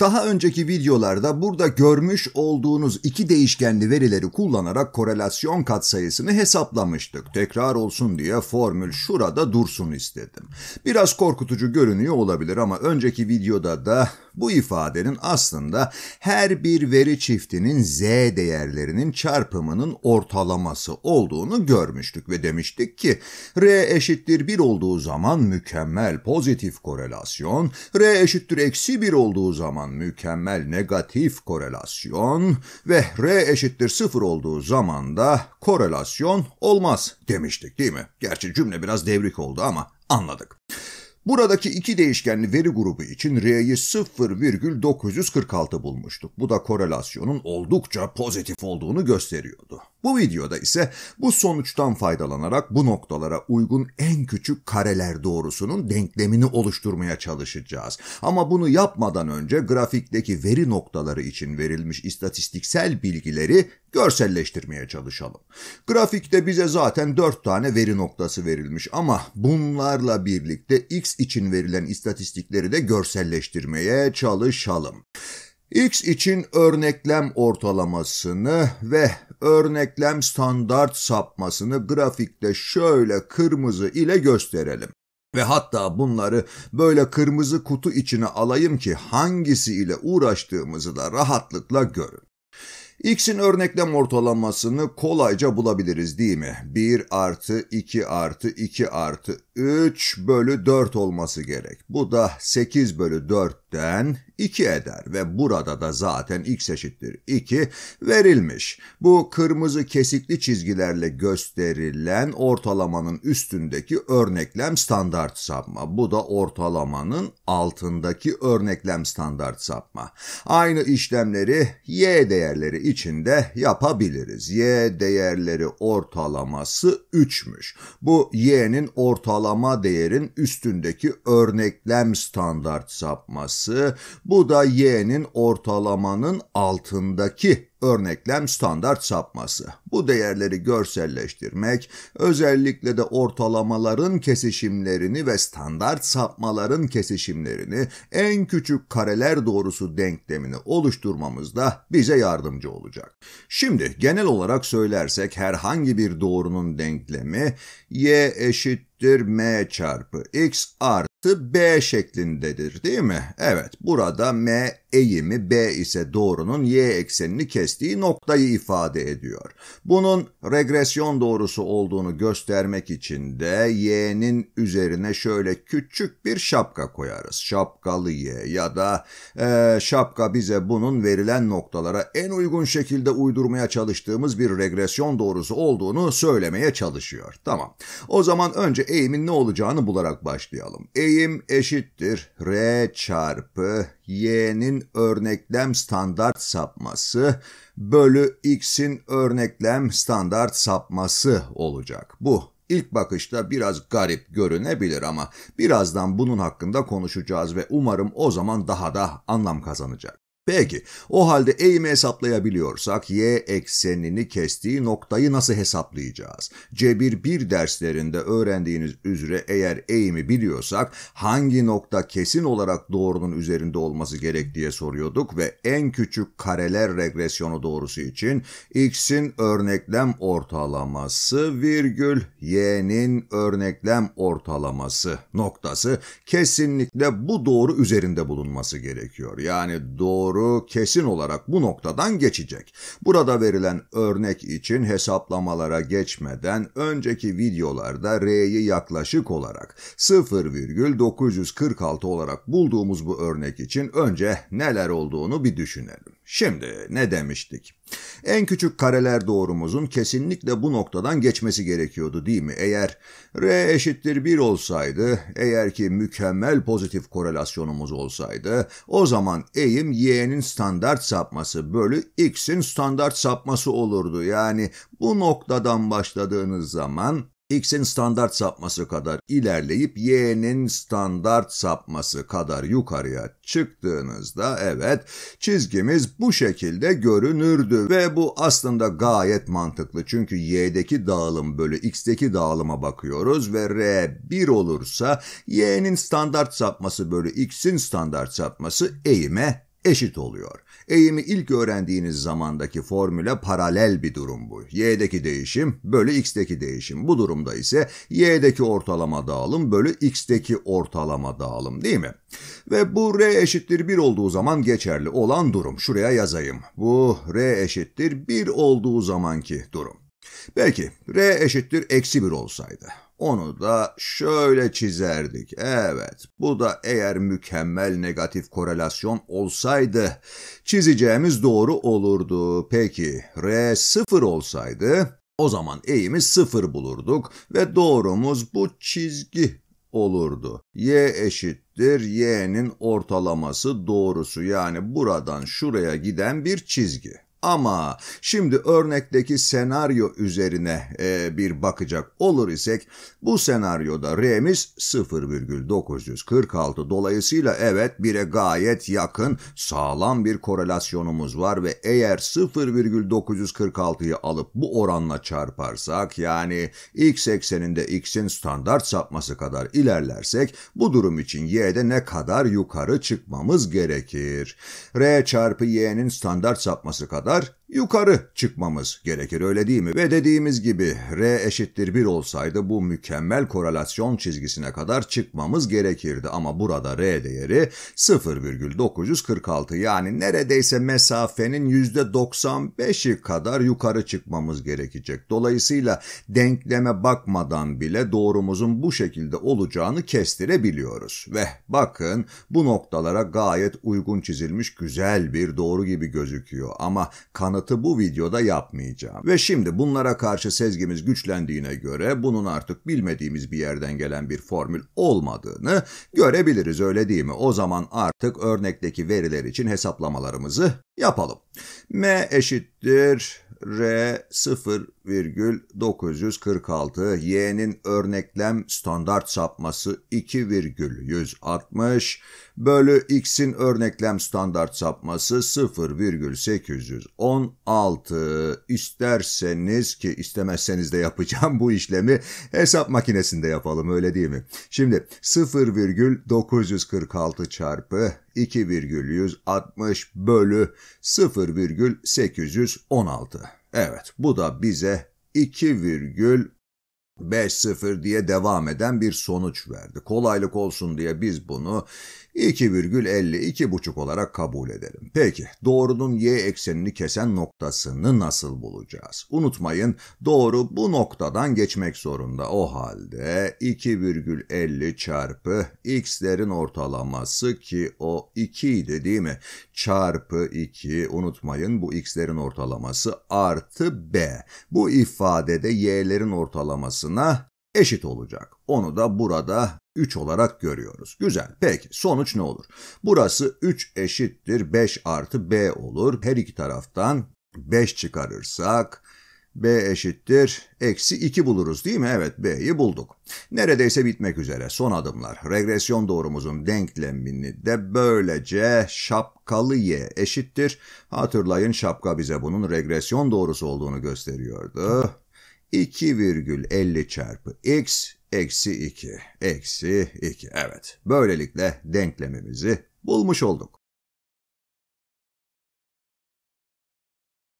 Daha önceki videolarda burada görmüş olduğunuz iki değişkenli verileri kullanarak korelasyon katsayısını hesaplamıştık. Tekrar olsun diye formül şurada dursun istedim. Biraz korkutucu görünüyor olabilir ama önceki videoda da bu ifadenin aslında her bir veri çiftinin z değerlerinin çarpımının ortalaması olduğunu görmüştük ve demiştik ki r eşittir 1 olduğu zaman mükemmel pozitif korelasyon, r eşittir eksi 1 olduğu zaman mükemmel negatif korelasyon ve r eşittir 0 olduğu zaman da korelasyon olmaz demiştik değil mi? Gerçi cümle biraz devrik oldu ama anladık. Buradaki iki değişkenli veri grubu için R'yi 0,946 bulmuştuk. Bu da korelasyonun oldukça pozitif olduğunu gösteriyordu. Bu videoda ise bu sonuçtan faydalanarak bu noktalara uygun en küçük kareler doğrusunun denklemini oluşturmaya çalışacağız. Ama bunu yapmadan önce grafikteki veri noktaları için verilmiş istatistiksel bilgileri görselleştirmeye çalışalım. Grafikte bize zaten 4 tane veri noktası verilmiş ama bunlarla birlikte x için verilen istatistikleri de görselleştirmeye çalışalım. X için örneklem ortalamasını ve örneklem standart sapmasını grafikte şöyle kırmızı ile gösterelim. Ve hatta bunları böyle kırmızı kutu içine alayım ki hangisi ile uğraştığımızı da rahatlıkla görün. X'in örneklem ortalamasını kolayca bulabiliriz değil mi? 1 artı 2 artı 2 artı 3 bölü 4 olması gerek. Bu da 8 bölü 4 4'ten 2 eder ve burada da zaten x eşittir 2 verilmiş. Bu kırmızı kesikli çizgilerle gösterilen ortalamanın üstündeki örneklem standart sapma. Bu da ortalamanın altındaki örneklem standart sapma. Aynı işlemleri y değerleri içinde yapabiliriz. y değerleri ortalaması 3'müş. Bu y'nin ortalama değerin üstündeki örneklem standart sapması olması bu da y'nin ortalamanın altındaki örneklem standart sapması. Bu değerleri görselleştirmek, özellikle de ortalamaların kesişimlerini ve standart sapmaların kesişimlerini en küçük kareler doğrusu denklemini oluşturmamızda bize yardımcı olacak. Şimdi genel olarak söylersek herhangi bir doğrunun denklemi y eşittir m çarpı x artı artı b şeklindedir değil mi? Evet burada m eğimi B ise doğrunun y eksenini kestiği noktayı ifade ediyor. Bunun regresyon doğrusu olduğunu göstermek için de y'nin üzerine şöyle küçük bir şapka koyarız. Şapkalı y ya da e, şapka bize bunun verilen noktalara en uygun şekilde uydurmaya çalıştığımız bir regresyon doğrusu olduğunu söylemeye çalışıyor. Tamam. O zaman önce eğimin ne olacağını bularak başlayalım. Eğim eşittir r çarpı y'nin örneklem standart sapması bölü x'in örneklem standart sapması olacak. Bu ilk bakışta biraz garip görünebilir ama birazdan bunun hakkında konuşacağız ve umarım o zaman daha da anlam kazanacak. Peki, o halde eğimi hesaplayabiliyorsak y eksenini kestiği noktayı nasıl hesaplayacağız? Cebir 1 derslerinde öğrendiğiniz üzere eğer eğimi biliyorsak hangi nokta kesin olarak doğrunun üzerinde olması gerek diye soruyorduk ve en küçük kareler regresyonu doğrusu için x'in örneklem ortalaması virgül y'nin örneklem ortalaması noktası kesinlikle bu doğru üzerinde bulunması gerekiyor. Yani doğru doğru kesin olarak bu noktadan geçecek. Burada verilen örnek için hesaplamalara geçmeden önceki videolarda R'yi yaklaşık olarak 0,946 olarak bulduğumuz bu örnek için önce neler olduğunu bir düşünelim. Şimdi ne demiştik? En küçük kareler doğrumuzun kesinlikle bu noktadan geçmesi gerekiyordu değil mi? Eğer R eşittir 1 olsaydı, eğer ki mükemmel pozitif korelasyonumuz olsaydı, o zaman eğim y'nin standart sapması bölü x'in standart sapması olurdu. Yani bu noktadan başladığınız zaman x'in standart sapması kadar ilerleyip y'nin standart sapması kadar yukarıya çıktığınızda evet çizgimiz bu şekilde görünürdü ve bu aslında gayet mantıklı çünkü y'deki dağılım bölü X'deki dağılıma bakıyoruz ve r 1 olursa y'nin standart sapması bölü x'in standart sapması eğime eşit oluyor. Eğimi ilk öğrendiğiniz zamandaki formüle paralel bir durum bu. Y'deki değişim bölü X'deki değişim. Bu durumda ise Y'deki ortalama dağılım bölü X'deki ortalama dağılım değil mi? Ve bu R eşittir 1 olduğu zaman geçerli olan durum. Şuraya yazayım. Bu R eşittir 1 olduğu zamanki durum. Peki R eşittir eksi 1 olsaydı. Onu da şöyle çizerdik. Evet, bu da eğer mükemmel negatif korelasyon olsaydı çizeceğimiz doğru olurdu. Peki R sıfır olsaydı o zaman eğimi sıfır bulurduk ve doğrumuz bu çizgi olurdu. Y eşittir y'nin ortalaması doğrusu yani buradan şuraya giden bir çizgi. Ama şimdi örnekteki senaryo üzerine e, bir bakacak olur isek bu senaryoda R'miz 0,946 dolayısıyla evet 1'e gayet yakın sağlam bir korelasyonumuz var ve eğer 0,946'yı alıp bu oranla çarparsak yani x ekseninde x'in standart sapması kadar ilerlersek bu durum için y'de ne kadar yukarı çıkmamız gerekir. R çarpı y'nin standart sapması kadar bunlar yukarı çıkmamız gerekir öyle değil mi? Ve dediğimiz gibi R eşittir 1 olsaydı bu mükemmel korelasyon çizgisine kadar çıkmamız gerekirdi. Ama burada R değeri 0,946 yani neredeyse mesafenin %95'i kadar yukarı çıkmamız gerekecek. Dolayısıyla denkleme bakmadan bile doğrumuzun bu şekilde olacağını kestirebiliyoruz. Ve bakın bu noktalara gayet uygun çizilmiş güzel bir doğru gibi gözüküyor ama kanıt anlatı bu videoda yapmayacağım. Ve şimdi bunlara karşı sezgimiz güçlendiğine göre bunun artık bilmediğimiz bir yerden gelen bir formül olmadığını görebiliriz öyle değil mi? O zaman artık örnekteki veriler için hesaplamalarımızı yapalım. M eşittir R 0,946, Y'nin örneklem standart sapması 2,160 bölü X'in örneklem standart sapması 0,816. İsterseniz ki istemezseniz de yapacağım bu işlemi hesap makinesinde yapalım öyle değil mi? Şimdi 0,946 çarpı 2,160 bölü 0,816. Evet bu da bize 2,50 diye devam eden bir sonuç verdi. Kolaylık olsun diye biz bunu 2,52,5 olarak kabul edelim. Peki doğrunun y eksenini kesen noktasını nasıl bulacağız? Unutmayın doğru bu noktadan geçmek zorunda. O halde 2,50 çarpı x'lerin ortalaması ki o 2 idi değil mi? Çarpı 2 unutmayın bu x'lerin ortalaması artı b. Bu ifadede y'lerin ortalamasına eşit olacak. Onu da burada 3 olarak görüyoruz. Güzel. Peki sonuç ne olur? Burası 3 eşittir 5 artı b olur. Her iki taraftan 5 çıkarırsak b eşittir eksi 2 buluruz değil mi? Evet b'yi bulduk. Neredeyse bitmek üzere son adımlar. Regresyon doğrumuzun denklemini de böylece şapkalı y eşittir. Hatırlayın şapka bize bunun regresyon doğrusu olduğunu gösteriyordu. 2,50 çarpı x eksi 2 eksi 2. Evet böylelikle denklemimizi bulmuş olduk.